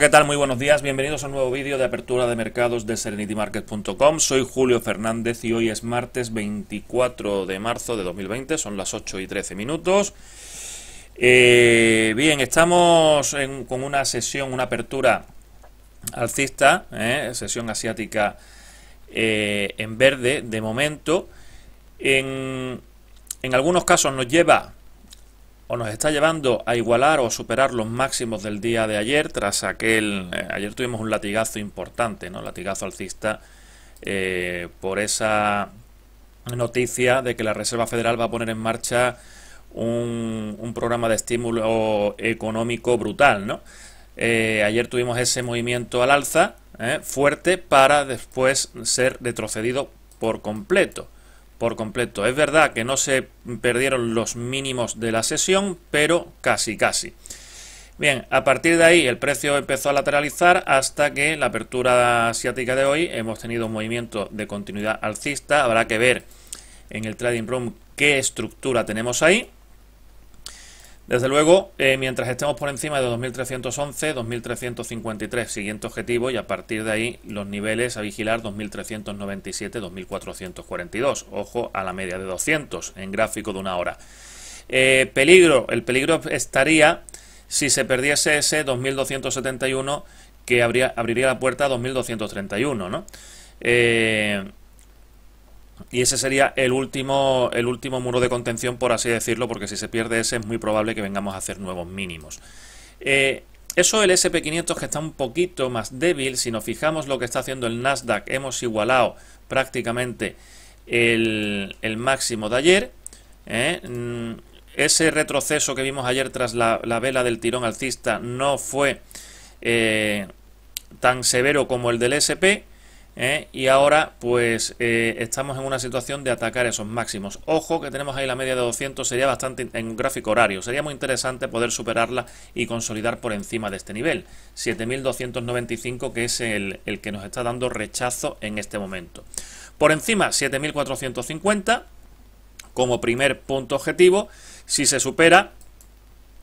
¿qué tal? Muy buenos días. Bienvenidos a un nuevo vídeo de apertura de mercados de serenitymarket.com. Soy Julio Fernández y hoy es martes 24 de marzo de 2020. Son las 8 y 13 minutos. Eh, bien, estamos con una sesión, una apertura alcista, ¿eh? sesión asiática eh, en verde de momento. En, en algunos casos nos lleva o nos está llevando a igualar o superar los máximos del día de ayer, tras aquel... Eh, ayer tuvimos un latigazo importante, ¿no? Latigazo alcista eh, por esa noticia de que la Reserva Federal va a poner en marcha un, programa de estímulo económico brutal, ¿no? Eh, ayer tuvimos ese movimiento al alza fuerte para después ser retrocedido por completo por completo. Es verdad que no se perdieron los mínimos de la sesión, pero casi, casi. Bien, a partir de ahí el precio empezó a lateralizar hasta que la apertura asiática de hoy hemos tenido un movimiento de continuidad alcista. Habrá que ver en el trading room qué estructura tenemos ahí. Desde luego, eh, mientras estemos por encima de 2311, 2353, siguiente objetivo, y a partir de ahí los niveles a vigilar 2397, 2442. Ojo a la media de 200 en gráfico de una hora. Eh, peligro, el peligro estaría si se perdiese ese 2271 que abriría la puerta a 2231, ¿no? Eh, y ese sería el último, el último muro de contención, por así decirlo, porque si se pierde ese es muy probable que vengamos a hacer nuevos mínimos. Eh, eso el SP500 que está un poquito más débil, si nos fijamos lo que está haciendo el Nasdaq, hemos igualado prácticamente el, máximo de ayer. ¿eh? Mm, ese retroceso que vimos ayer tras la, vela del tirón alcista no fue eh, tan severo como el del SP, ¿eh? y ahora pues eh, estamos en una situación de atacar esos máximos. Ojo que tenemos ahí la media de 200, sería bastante en gráfico horario, sería muy interesante poder superarla y consolidar por encima de este nivel, 7295 que es el, el que nos está dando rechazo en este momento. Por encima 7450 como primer punto objetivo, si se supera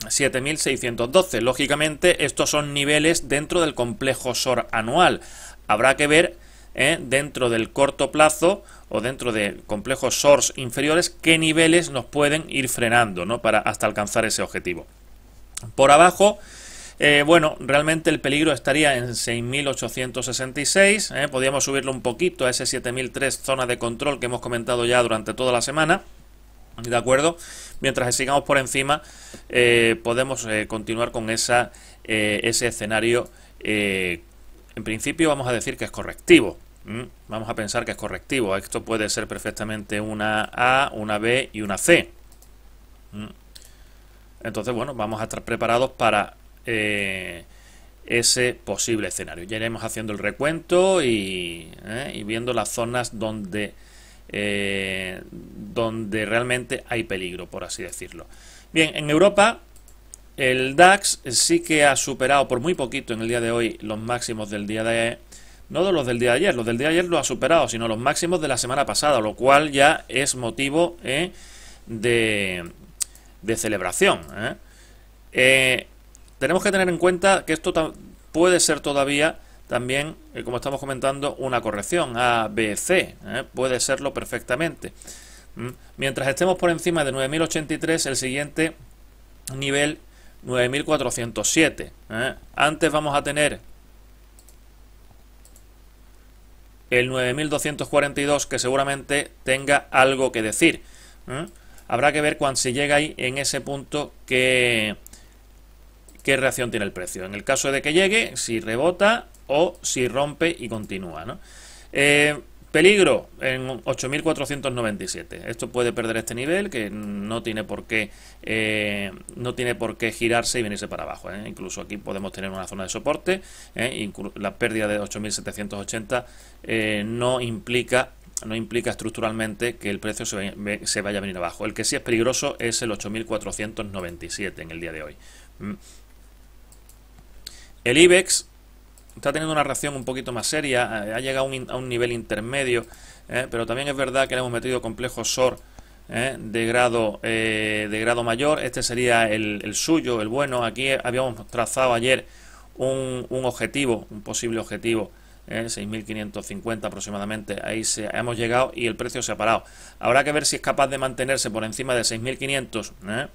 7.612. Lógicamente, estos son niveles dentro del complejo SOR anual. Habrá que ver ¿eh? dentro del corto plazo o dentro de complejos source inferiores, qué niveles nos pueden ir frenando para hasta alcanzar ese objetivo. Por abajo, eh, bueno, realmente el peligro estaría en 6.866, ¿eh? podríamos subirlo un poquito a ese 7.003 zona de control que hemos comentado ya durante toda la semana. ¿De acuerdo? Mientras sigamos por encima, podemos continuar con esa, ese escenario. en principio vamos a decir que es correctivo, Mm, vamos a pensar que es correctivo. Esto puede ser perfectamente una A, una B y una C. Mm. Entonces, bueno, vamos a estar preparados para eh, ese posible escenario. Ya iremos haciendo el recuento y, eh, viendo las zonas donde, eh, donde realmente hay peligro, por así decirlo. Bien, en Europa el DAX sí que ha superado por muy poquito en el día de hoy los máximos del día de no de los del día de ayer, los del día de ayer lo ha superado, sino los máximos de la semana pasada, lo cual ya es motivo eh, de, de, celebración. Eh. Eh, tenemos que tener en cuenta que esto puede ser todavía también, como estamos comentando, una corrección A, B, C, puede serlo perfectamente. Mientras estemos por encima de 9.083, el siguiente nivel 9.407. Antes vamos a tener el 9242 que seguramente tenga algo que decir. Habrá que ver cuando se llega ahí en ese punto qué, qué reacción tiene el precio. En el caso de que llegue, si rebota o si rompe y continúa. Eh, Peligro en 8.497. Esto puede perder este nivel que no tiene por qué eh, no tiene por qué girarse y venirse para abajo. ¿eh? Incluso aquí podemos tener una zona de soporte. ¿eh? La pérdida de 8.780 no implica no implica estructuralmente que el precio se se vaya a venir abajo. El que sí es peligroso es el 8.497 en el día de hoy. ¿Mm? El IBEX está teniendo una reacción un poquito más seria, eh, ha llegado a un nivel intermedio, eh, pero también es verdad que le hemos metido complejos SOR eh, de, grado, de grado mayor. Este sería el, suyo, el bueno. Aquí habíamos trazado ayer un, objetivo, un posible objetivo. 6.550 aproximadamente, ahí se, hemos llegado y el precio se ha parado. Habrá que ver si es capaz de mantenerse por encima de 6.500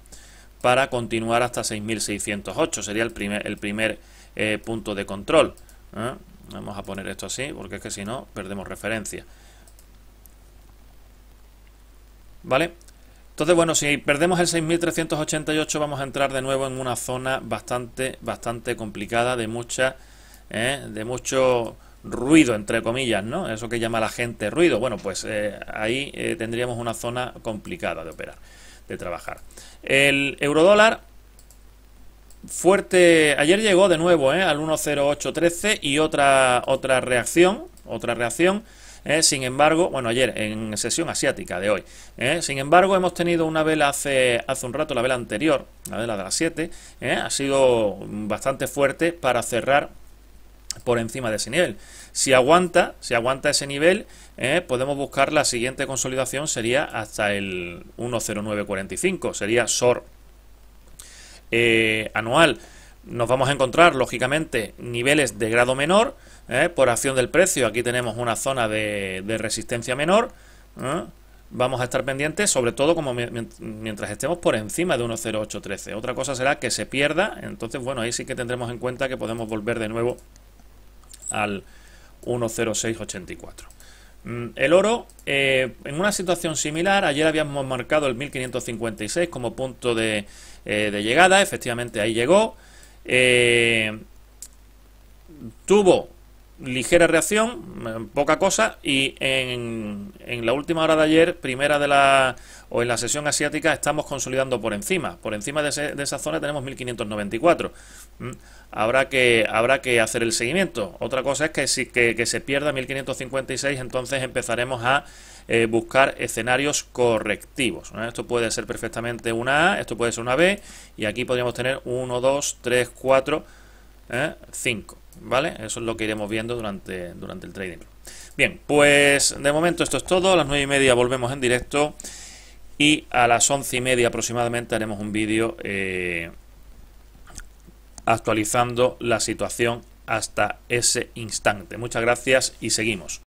para continuar hasta 6.608, sería el primer, el primer punto de control. ¿eh? Vamos a poner esto así, porque es que si no, perdemos referencia. ¿Vale? Entonces, bueno, si perdemos el 6388, vamos a entrar de nuevo en una zona bastante, bastante complicada, de mucha, ¿eh? de mucho ruido, entre comillas, ¿no? Eso que llama la gente ruido. Bueno, pues eh, ahí tendríamos una zona complicada de operar, de trabajar. El eurodólar fuerte. Ayer llegó de nuevo ¿eh? al 10813 y otra, otra reacción. Otra reacción. ¿eh? sin embargo, bueno, ayer en sesión asiática de hoy. ¿eh? sin embargo, hemos tenido una vela hace, hace un rato, la vela anterior, la vela de las 7, ha sido bastante fuerte para cerrar por encima de ese nivel. Si aguanta, si aguanta ese nivel, podemos buscar la siguiente consolidación, sería hasta el 10945, sería SOR eh, anual, nos vamos a encontrar, lógicamente, niveles de grado menor. ¿eh? por acción del precio, aquí tenemos una zona de, resistencia menor. ¿eh? Vamos a estar pendientes, sobre todo como mientras estemos por encima de 1.0813. Otra cosa será que se pierda, entonces, bueno, ahí sí que tendremos en cuenta que podemos volver de nuevo al 1.0684. Mm, el oro, eh, en una situación similar, ayer habíamos marcado el 1556 como punto eh, de, llegada, efectivamente ahí llegó. Eh, tuvo ligera reacción, mm, poca cosa, y en, en, la última hora de ayer, primera de la, o en la sesión asiática, estamos consolidando por encima. Por encima de, esa zona tenemos 1594. Mm, habrá que, habrá que hacer el seguimiento. Otra cosa es que si que, se pierda 1556, entonces empezaremos a eh, buscar escenarios correctivos. Esto puede ser perfectamente una A, esto puede ser una B, y aquí podríamos tener 1, 2, 3, 4, 5. ¿Vale? Eso es lo que iremos viendo durante, durante el trading. Bien, pues de momento esto es todo. A las 9 y media volvemos en directo. Y a las 11 y media aproximadamente haremos un vídeo eh, actualizando la situación hasta ese instante. Muchas gracias y seguimos.